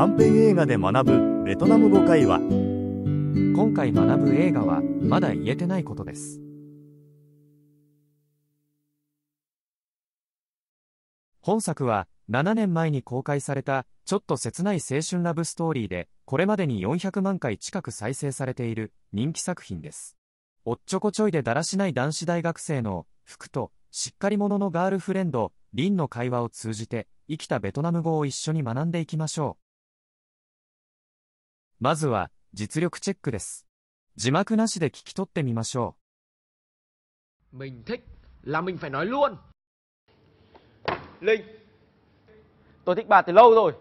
短編映画で学ぶベトナム語会話今回学ぶ映画はまだ言えてないことです本作は7年前に公開されたちょっと切ない青春ラブストーリーでこれまでに400万回近く再生されている人気作品ですおっちょこちょいでだらしない男子大学生の服としっかり者のガールフレンドリンの会話を通じて生きたベトナム語を一緒に学んでいきましょうまずは、実力チェックです。字幕なしで聞き取ってみましょう。Mình thích là mình phải nói luôn. Linh, tôi thích bà từ lâu rồi.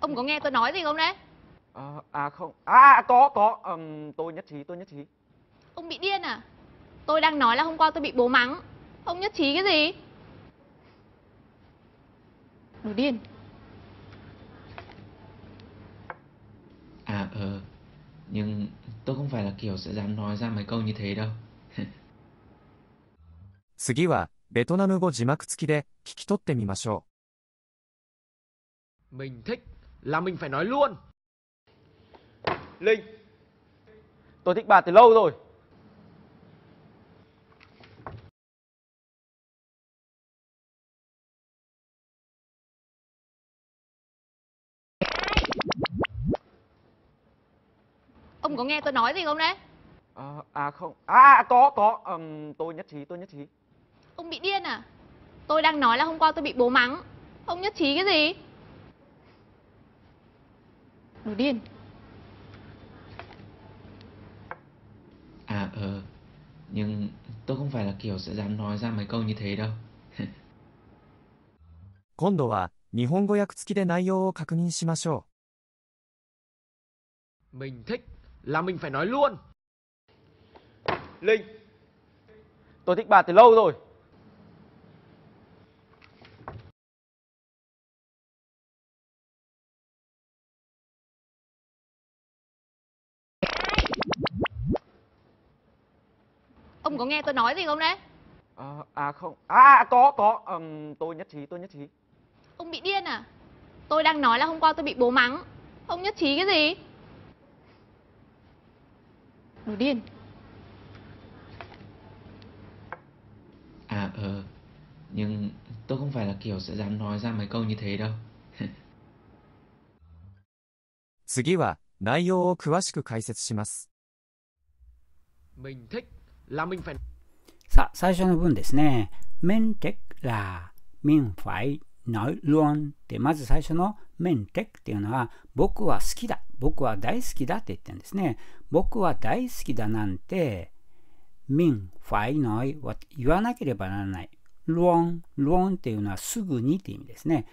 Ông có nghe tôi nói gì không đấy? Ờ, à không, à, à có có, ừm, tôi nhất trí, tôi nhất trí. Ông bị điên à? Tôi đang nói là hôm qua tôi bị bố mắng. Ông nhất trí cái gì? Đồ điên. À ờ, nhưng tôi không phải là kiểu sẽ dám nói ra mấy câu như thế đâu. 次は、ベトナム語字幕付きで聞き取ってみましょう。Mình thích là mình phải nói luôn. Linh Tôi thích bà từ lâu rồi Ông có nghe tôi nói gì không đấy? À, à không, à có, có, um, tôi nhất trí, tôi nhất trí Ông bị điên à? Tôi đang nói là hôm qua tôi bị bố mắng Ông nhất trí cái gì? Đồ điên nhưng tôi không phải là kiểu sẽ dám nói ra mấy câu như thế đâu. 今度は日本語訳付きで内容を確認しましょう。Mình thích là mình phải nói luôn. Linh, tôi thích bà từ lâu rồi. ông có nghe tôi nói gì không đấy à, à không à có có um, tôi nhất trí tôi nhất trí ông bị điên à tôi đang nói là hôm qua tôi bị bố mắng ông nhất trí cái gì đồ điên à ờ nhưng tôi không phải là kiểu sẽ dám nói ra mấy câu như thế đâu 次は内容を詳しく解説します。mình thích là mình phải さあ、最初の文ですね。メンテクラミンファイナイロンってまず最初のメンテクっていうのは僕は好きだ僕は大好きだって言ってるんですね僕は大好きだなんてミンファイノイは言わなければならないロンロンっていうのはすぐにって意味ですね、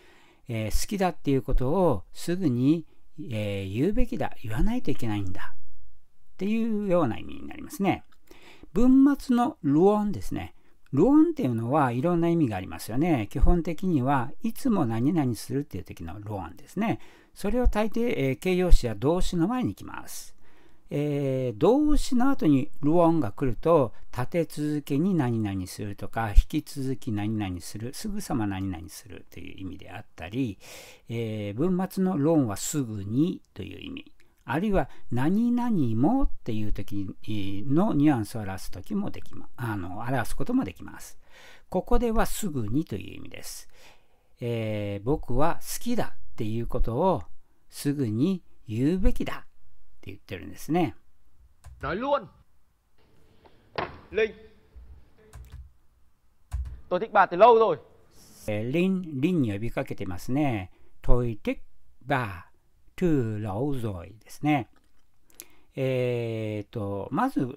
えー、好きだっていうことをすぐに、えー、言うべきだ言わないといけないんだっていうような意味になりますね文末のル音ですね。ルンっていうのはいろんな意味がありますよね。基本的にはいつも何々するっていう時のル音ですね。それを大抵、えー、形容詞や動詞の前に行きます。えー、動詞の後にル音が来ると立て続けに何々するとか引き続き何々するすぐさま何々するという意味であったり、えー、文末のンはすぐにという意味あるいは何々もっていう時のニュアンスを表す時もできま、あの、表すこともできます。ここではすぐにという意味です。えー、僕は好きだっていうことをすぐに言うべきだって言ってるんですね。Nói luôn. Linh. t ô えー、リン、リンに呼びかけてますね。トイティッバー。トゥラオゾイですね。えっ、ー、と、まず、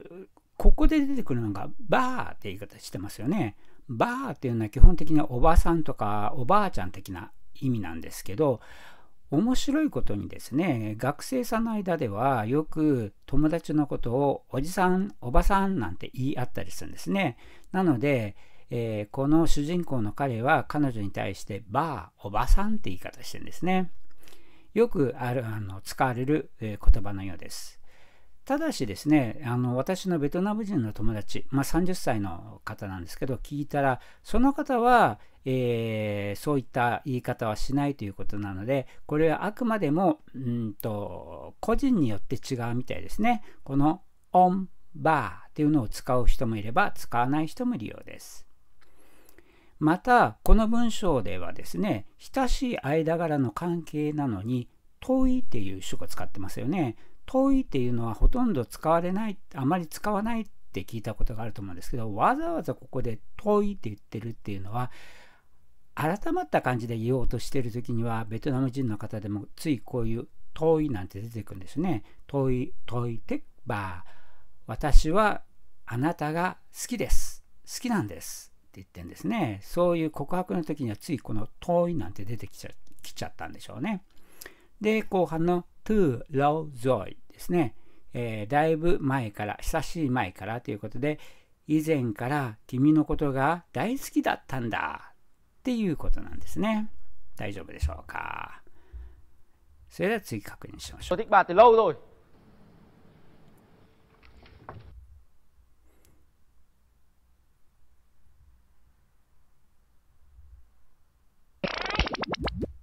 ここで出てくるのが、バーって言い方してますよね。バーっていうのは基本的におばさんとかおばあちゃん的な意味なんですけど、面白いことにですね、学生さんの間ではよく友達のことをおじさん、おばさんなんて言い合ったりするんですね。なので、えー、この主人公の彼は彼女に対してバー、おばさんって言い方してるんですね。よくあるあの使われる言葉のようです。ただしですね、あの私のベトナム人の友達、まあ、30歳の方なんですけど、聞いたら、その方は、えー、そういった言い方はしないということなので、これはあくまでもうんと個人によって違うみたいですね。このオンバーっていうのを使う人もいれば、使わない人もいるようです。またこの文章ではですね親しい間柄の関係なのに遠いっていう主語使ってますよね遠いっていうのはほとんど使われないあまり使わないって聞いたことがあると思うんですけどわざわざここで遠いって言ってるっていうのは改まった感じで言おうとしてる時にはベトナム人の方でもついこういう遠いなんて出てくるんですね遠い遠いてば私はあなたが好きです好きなんです言ってんですね。そういう告白の時にはついこの遠いなんて出てきちゃきちゃったんでしょうね。で、後半の to low joy ですね、えー、だいぶ前から、久しい前からということで、以前から君のことが大好きだったんだっていうことなんですね。大丈夫でしょうか。それでは次確認しましょう。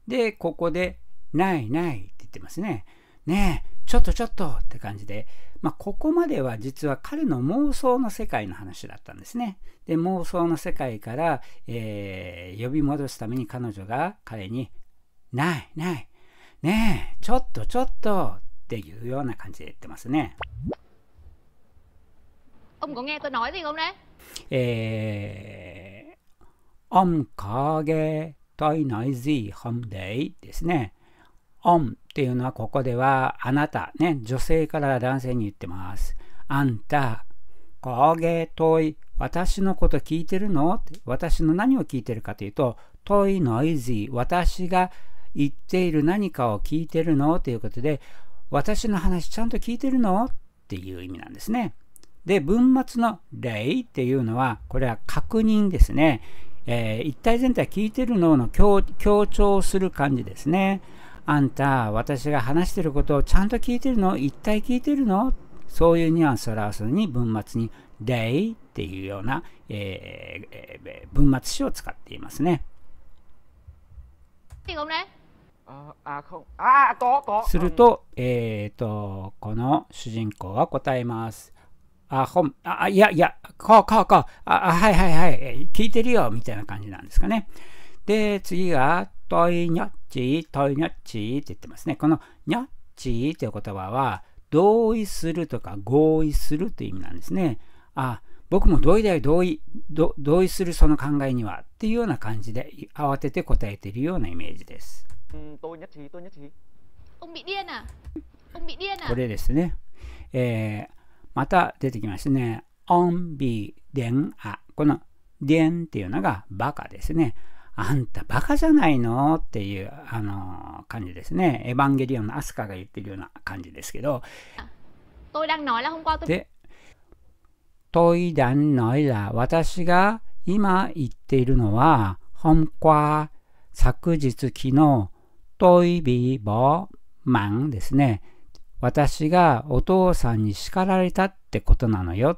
で、ここで、ないないって言ってますね。ねえ、ちょっとちょっとって感じで、まあ、ここまでは実は彼の妄想の世界の話だったんですね。で、妄想の世界から、えー、呼び戻すために彼女が彼に、ないない、ねえ、ちょっとちょっとっていうような感じで言ってますね。えー、おんかげ体内自本でですね。オンっていうのはここではあなた、ね、女性から男性に言ってます。あんた、こげとい、私のこと聞いてるの私の何を聞いてるかというと、トイノイジー、私が言っている何かを聞いてるのということで、私の話ちゃんと聞いてるのっていう意味なんですね。で、文末のイっていうのは、これは確認ですね。えー、一体全体聞いてるのの強調する感じですね。あんた、私が話してることをちゃんと聞いてるの一体聞いてるのそういうニュアンスを表すのに文末に t h y っていうような、えー、えー、文末詞を使っていますね。すると、えっ、ー、と、この主人公は答えます。あ本あ、いやいや、こうこうこう、あ、はいはいはい、聞いてるよ、みたいな感じなんですかね。で、次が、トイニョッチ、トイニョッチって言ってますね。このニョッチっていう言葉は、同意するとか合意するという意味なんですね。あ、僕も同意だよ、同意、同意するその考えにはっていうような感じで慌てて答えているようなイメージです。これですね。えー、また出てきましたね。オンビデンア。このデンっていうのがバカですね。あんたバカじゃないのっていう、あの感じですね。エヴァンゲリオンのアスカが言ってるような感じですけど。で、トイダンノイラ。私が今言っているのは、本ア、昨日、昨日、トイビボ、マンですね。私がお父さんに叱られたってことなのよっ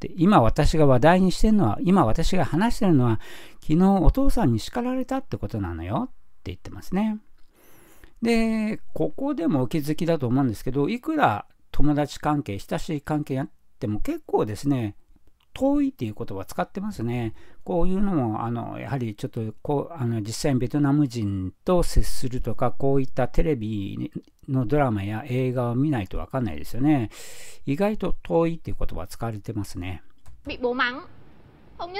て今私が話題にしてるのは今私が話してるのは昨日お父さんに叱られたってことなのよって言ってますね。でここでもお気づきだと思うんですけどいくら友達関係親しい関係やっても結構ですね遠いっていう言葉使ってますね。こういうのも、あの、やはりちょっとこう、あの、実際にベトナム人と接するとか、こういったテレビのドラマや映画を見ないとわかんないですよね。意外と遠いっていう言葉使われてますね。bị bố mắng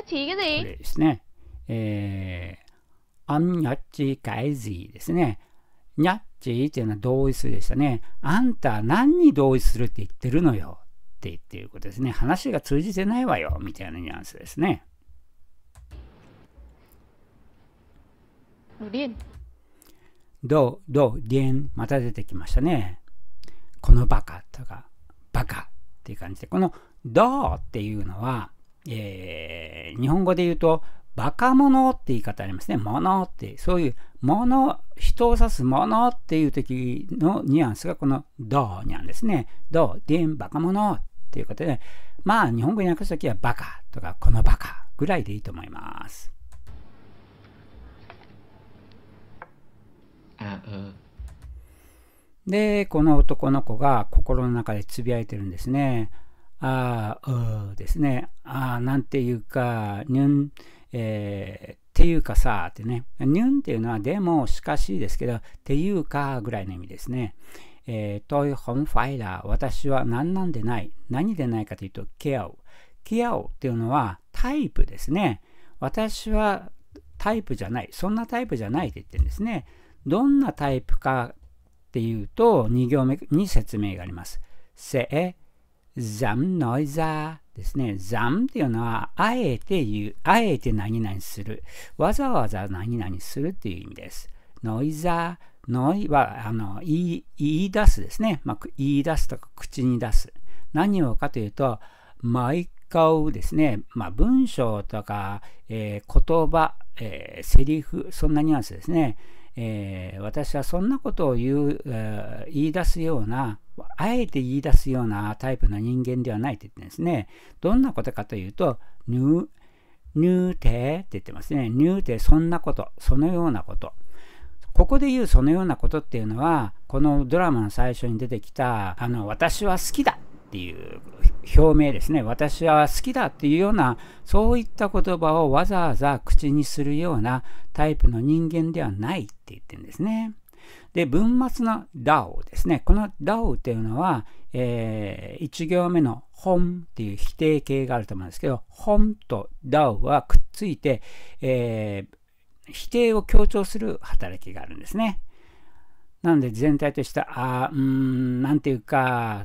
k h これですね。えー、あんにゃっちかいじですね。にゃっちっていうのは同意するでしたね。あんた何に同意するって言ってるのよ。ってっていうことですね。話が通じてないわよ、みたいなニュアンスですね。どう、どう、りん、また出てきましたね。このバカとか、バカっていう感じで、このどうっていうのは、えー、日本語で言うと、バカ者って言い方ありますね。のって、そういう者、人を指すのっていう時のニュアンスがこのドにゃんですね。ド、デン、バカ者っていうことで、まあ日本語に訳す時はバカとかこのバカぐらいでいいと思います。あで、この男の子が心の中でつぶやいてるんですね。ああ、うですね。ああ、なんていうか、にゅん、えー、っていうかさってね、ニュンっていうのはでもしかしですけど、っていうかぐらいの意味ですね。えー、トイホンファイラー、私は何なんでない。何でないかというと、ケアオ。ケアオっていうのはタイプですね。私はタイプじゃない。そんなタイプじゃないって言ってるんですね。どんなタイプかっていうと、2行目に説明があります。せえ、ザムノイザー。ですね、んっていうのは、あえて言う、あえて何々する、わざわざ何々するっていう意味です。ノイザー、ノイは、あの、言い言い出すですね。まあ、言い出すとか、口に出す。何をかというと、毎回ですね、まあ、文章とか、えー、言葉、えー、セリフ、そんなニュアンスですね。えー、私はそんなことを言う、えー、言い出すようなあえて言い出すようなタイプの人間ではないって言ってですね。どんなことかというと、ぬ、ぬてって言ってますね。ぬて、そんなこと、そのようなこと。ここで言うそのようなことっていうのは、このドラマの最初に出てきた、あの、私は好きだっていう表明ですね。私は好きだっていうような、そういった言葉をわざわざ口にするようなタイプの人間ではないって言ってるんですね。で、文末のダ a ですね。このダウとっていうのは、えー、1行目の本っていう否定形があると思うんですけど、本とダウはくっついて、えー、否定を強調する働きがあるんですね。なので全体として、ああ、うん、なんていうか、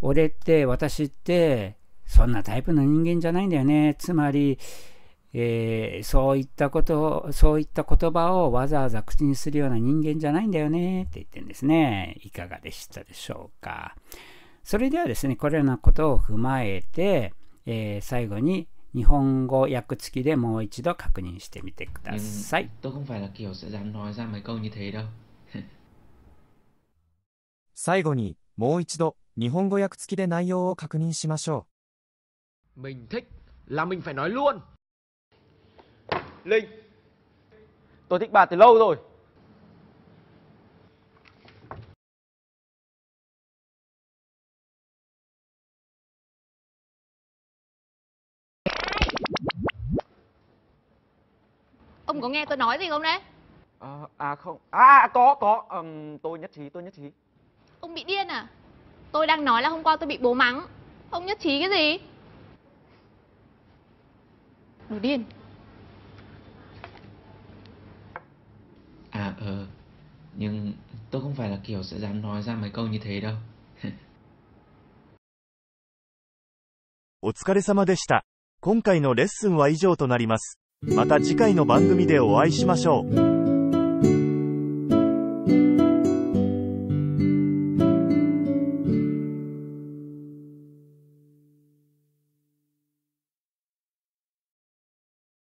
俺って、私って、そんなタイプの人間じゃないんだよね。つまり、えー、そういったことそういった言葉をわざわざ口にするような人間じゃないんだよねって言ってんですね。いかがでしたでしょうか。それではですね、これらのことを踏まえて、えー、最後に日本語訳付きでもう一度確認してみてください。最後にもう一度日本語訳付きで内容を確認しましょう。Linh Tôi thích bà từ lâu rồi Ông có nghe tôi nói gì không đấy? À, à không, à, à có, có, um, tôi nhất trí, tôi nhất trí Ông bị điên à? Tôi đang nói là hôm qua tôi bị bố mắng Ông nhất trí cái gì? Đồ điên ờ nhưng tôi không phải là kiểu sẽ dám nói ra mấy câu như thế đâu お疲れ様でした。今回のレッスンは以上となります。また次回の番組でお会いしましょう。